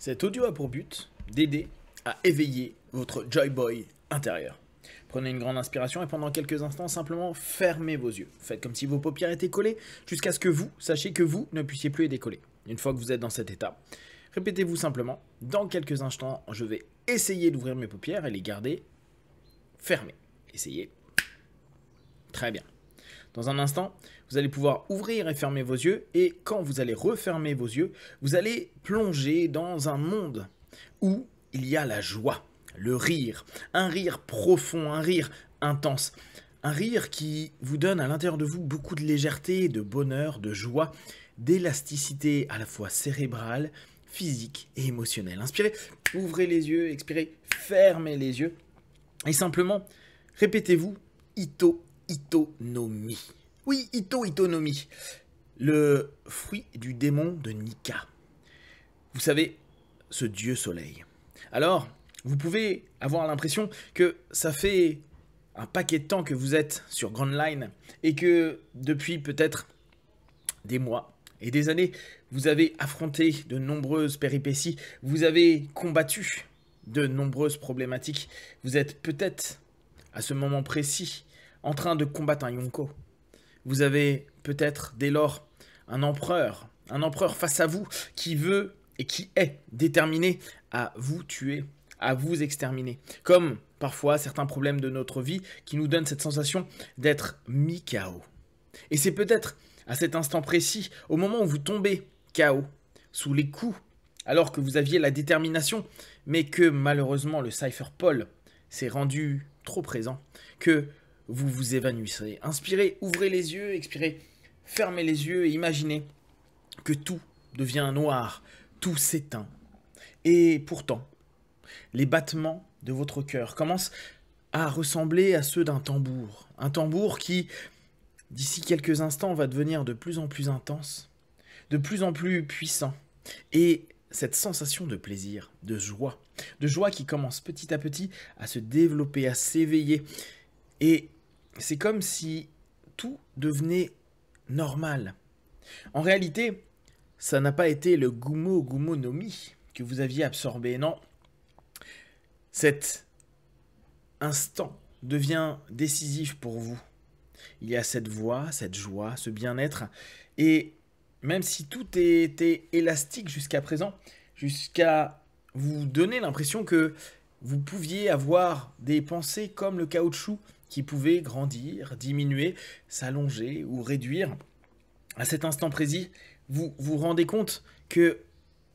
Cet audio a pour but d'aider à éveiller votre Joy Boy intérieur. Prenez une grande inspiration et pendant quelques instants, simplement fermez vos yeux. Faites comme si vos paupières étaient collées jusqu'à ce que vous sachiez que vous ne puissiez plus les décoller. Une fois que vous êtes dans cet état, répétez-vous simplement dans quelques instants, je vais essayer d'ouvrir mes paupières et les garder fermées. Essayez. Très bien. Dans un instant, vous allez pouvoir ouvrir et fermer vos yeux et quand vous allez refermer vos yeux, vous allez plonger dans un monde où il y a la joie, le rire, un rire profond, un rire intense. Un rire qui vous donne à l'intérieur de vous beaucoup de légèreté, de bonheur, de joie, d'élasticité à la fois cérébrale, physique et émotionnelle. Inspirez, ouvrez les yeux, expirez, fermez les yeux. Et simplement, répétez-vous, Ito Itonomi. Oui, Ito Itonomi, le fruit du démon de Nika. Vous savez, ce dieu soleil. Alors, vous pouvez avoir l'impression que ça fait un paquet de temps que vous êtes sur Grand Line et que depuis peut-être des mois et des années, vous avez affronté de nombreuses péripéties, vous avez combattu de nombreuses problématiques, vous êtes peut-être à ce moment précis en train de combattre un Yonko. Vous avez peut-être dès lors un empereur, un empereur face à vous qui veut et qui est déterminé à vous tuer, à vous exterminer. Comme parfois certains problèmes de notre vie qui nous donnent cette sensation d'être mis KO. Et c'est peut-être à cet instant précis, au moment où vous tombez KO, sous les coups, alors que vous aviez la détermination, mais que malheureusement le Cypher Paul s'est rendu trop présent, que vous vous évanouissez. Inspirez, ouvrez les yeux, expirez, fermez les yeux et imaginez que tout devient noir, tout s'éteint. Et pourtant, les battements de votre cœur commencent à ressembler à ceux d'un tambour. Un tambour qui, d'ici quelques instants, va devenir de plus en plus intense, de plus en plus puissant. Et cette sensation de plaisir, de joie, de joie qui commence petit à petit à se développer, à s'éveiller, et c'est comme si tout devenait normal. En réalité, ça n'a pas été le gumo gumo nomi que vous aviez absorbé, non. Cet instant devient décisif pour vous. Il y a cette voix, cette joie, ce bien-être, et même si tout était élastique jusqu'à présent, jusqu'à vous donner l'impression que vous pouviez avoir des pensées comme le caoutchouc qui pouvait grandir, diminuer, s'allonger ou réduire. À cet instant précis, vous vous rendez compte que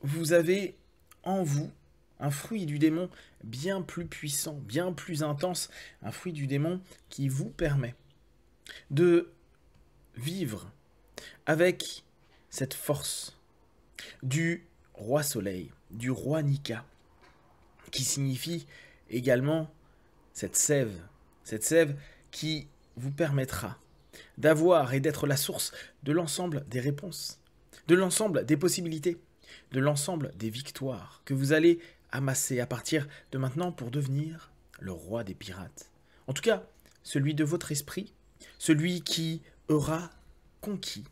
vous avez en vous un fruit du démon bien plus puissant, bien plus intense, un fruit du démon qui vous permet de vivre avec cette force du roi soleil, du roi Nika, qui signifie également cette sève, cette sève qui vous permettra d'avoir et d'être la source de l'ensemble des réponses, de l'ensemble des possibilités, de l'ensemble des victoires que vous allez amasser à partir de maintenant pour devenir le roi des pirates. En tout cas, celui de votre esprit, celui qui aura conquis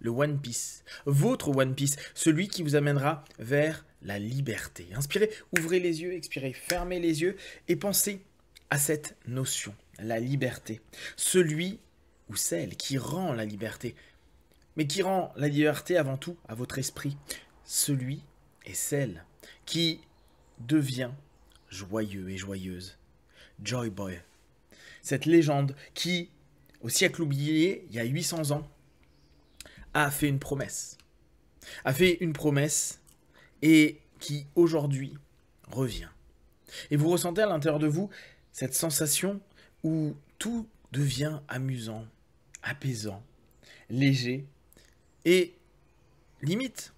le One Piece, votre One Piece, celui qui vous amènera vers la liberté. Inspirez, ouvrez les yeux, expirez, fermez les yeux et pensez à cette notion, la liberté. Celui ou celle qui rend la liberté, mais qui rend la liberté avant tout à votre esprit. Celui et celle qui devient joyeux et joyeuse. Joy Boy. Cette légende qui, au siècle oublié, il y a 800 ans, a fait une promesse. A fait une promesse et qui, aujourd'hui, revient. Et vous ressentez à l'intérieur de vous cette sensation où tout devient amusant, apaisant, léger et limite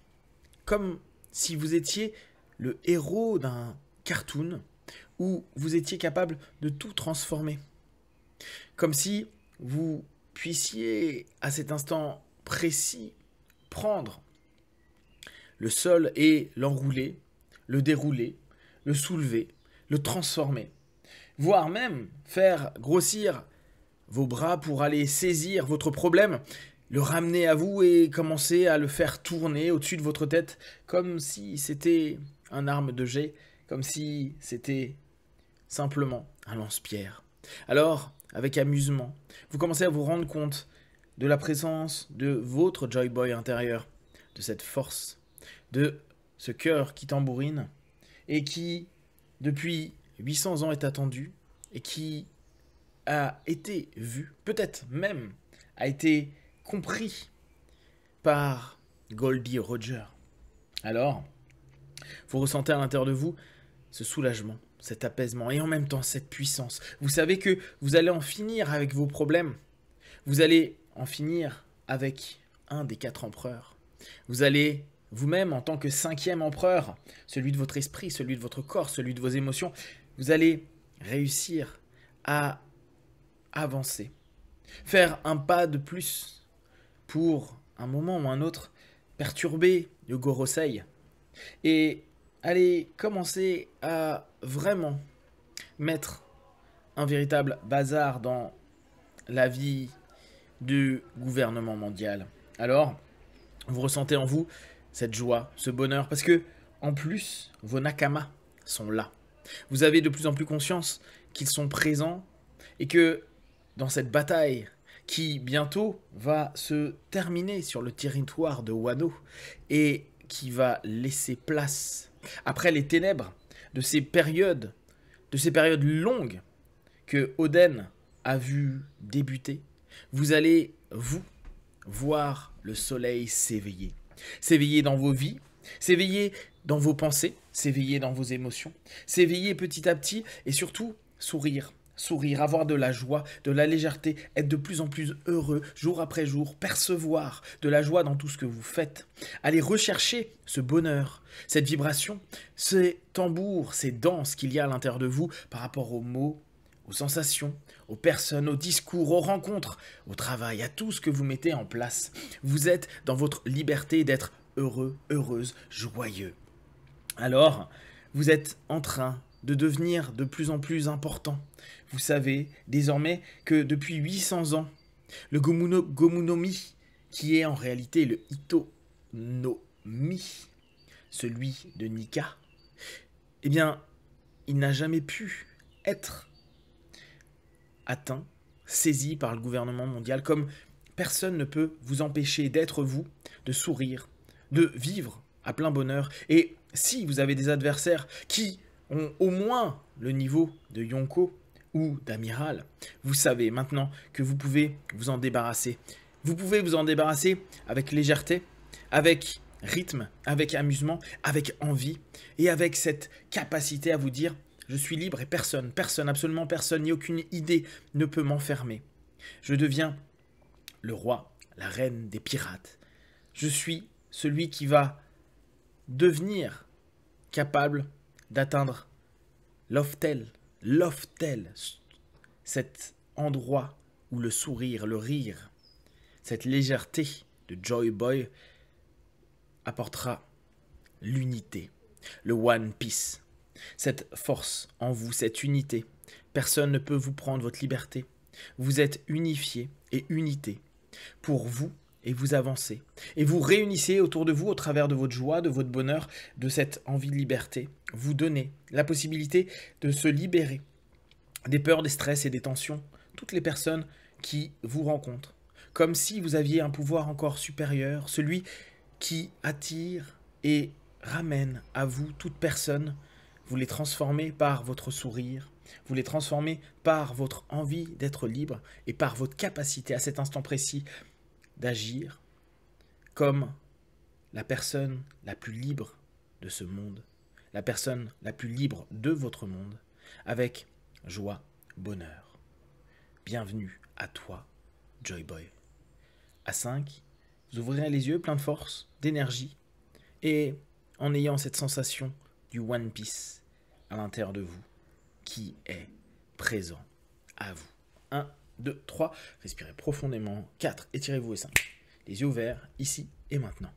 comme si vous étiez le héros d'un cartoon où vous étiez capable de tout transformer. Comme si vous puissiez à cet instant précis prendre le sol et l'enrouler, le dérouler, le soulever, le transformer voire même faire grossir vos bras pour aller saisir votre problème, le ramener à vous et commencer à le faire tourner au-dessus de votre tête comme si c'était un arme de jet, comme si c'était simplement un lance-pierre. Alors, avec amusement, vous commencez à vous rendre compte de la présence de votre Joy Boy intérieur, de cette force, de ce cœur qui tambourine et qui, depuis 800 ans est attendu et qui a été vu, peut-être même a été compris par Goldie Roger. Alors, vous ressentez à l'intérieur de vous ce soulagement, cet apaisement et en même temps cette puissance. Vous savez que vous allez en finir avec vos problèmes. Vous allez en finir avec un des quatre empereurs. Vous allez vous-même en tant que cinquième empereur, celui de votre esprit, celui de votre corps, celui de vos émotions, vous allez réussir à avancer, faire un pas de plus pour un moment ou un autre perturber le et allez commencer à vraiment mettre un véritable bazar dans la vie du gouvernement mondial. Alors, vous ressentez en vous cette joie, ce bonheur, parce que, en plus, vos nakamas sont là. Vous avez de plus en plus conscience qu'ils sont présents et que, dans cette bataille qui bientôt va se terminer sur le territoire de Wano et qui va laisser place, après les ténèbres, de ces périodes, de ces périodes longues que Oden a vu débuter, vous allez, vous, voir le soleil s'éveiller. S'éveiller dans vos vies, s'éveiller dans vos pensées, s'éveiller dans vos émotions, s'éveiller petit à petit et surtout sourire. Sourire, avoir de la joie, de la légèreté, être de plus en plus heureux jour après jour, percevoir de la joie dans tout ce que vous faites. Allez rechercher ce bonheur, cette vibration, ces tambours, ces danses qu'il y a à l'intérieur de vous par rapport aux mots, aux sensations, aux personnes, aux discours, aux rencontres, au travail, à tout ce que vous mettez en place. Vous êtes dans votre liberté d'être heureux, heureuse, joyeux. Alors, vous êtes en train de devenir de plus en plus important. Vous savez désormais que depuis 800 ans, le Gomunomi, qui est en réalité le Ito no Mi, celui de Nika, eh bien, il n'a jamais pu être atteint, saisi par le gouvernement mondial, comme personne ne peut vous empêcher d'être vous, de sourire, de vivre à plein bonheur. Et si vous avez des adversaires qui ont au moins le niveau de Yonko ou d'Amiral, vous savez maintenant que vous pouvez vous en débarrasser. Vous pouvez vous en débarrasser avec légèreté, avec rythme, avec amusement, avec envie et avec cette capacité à vous dire je suis libre et personne, personne, absolument personne, ni aucune idée ne peut m'enfermer. Je deviens le roi, la reine des pirates. Je suis celui qui va devenir capable d'atteindre l'oftel, l'oftel, cet endroit où le sourire, le rire, cette légèreté de Joy Boy apportera l'unité, le One Piece cette force en vous, cette unité. Personne ne peut vous prendre votre liberté. Vous êtes unifié et unité. Pour vous, et vous avancez. Et vous réunissez autour de vous, au travers de votre joie, de votre bonheur, de cette envie de liberté. Vous donnez la possibilité de se libérer des peurs, des stress et des tensions. Toutes les personnes qui vous rencontrent. Comme si vous aviez un pouvoir encore supérieur, celui qui attire et ramène à vous toute personne vous les transformez par votre sourire, vous les transformez par votre envie d'être libre et par votre capacité à cet instant précis d'agir comme la personne la plus libre de ce monde, la personne la plus libre de votre monde, avec joie, bonheur. Bienvenue à toi, Joy Boy. À 5, vous ouvrirez les yeux plein de force, d'énergie, et en ayant cette sensation du One Piece, à l'intérieur de vous qui est présent à vous. 1, 2, 3, respirez profondément. 4, étirez-vous et 5. Les yeux ouverts, ici et maintenant.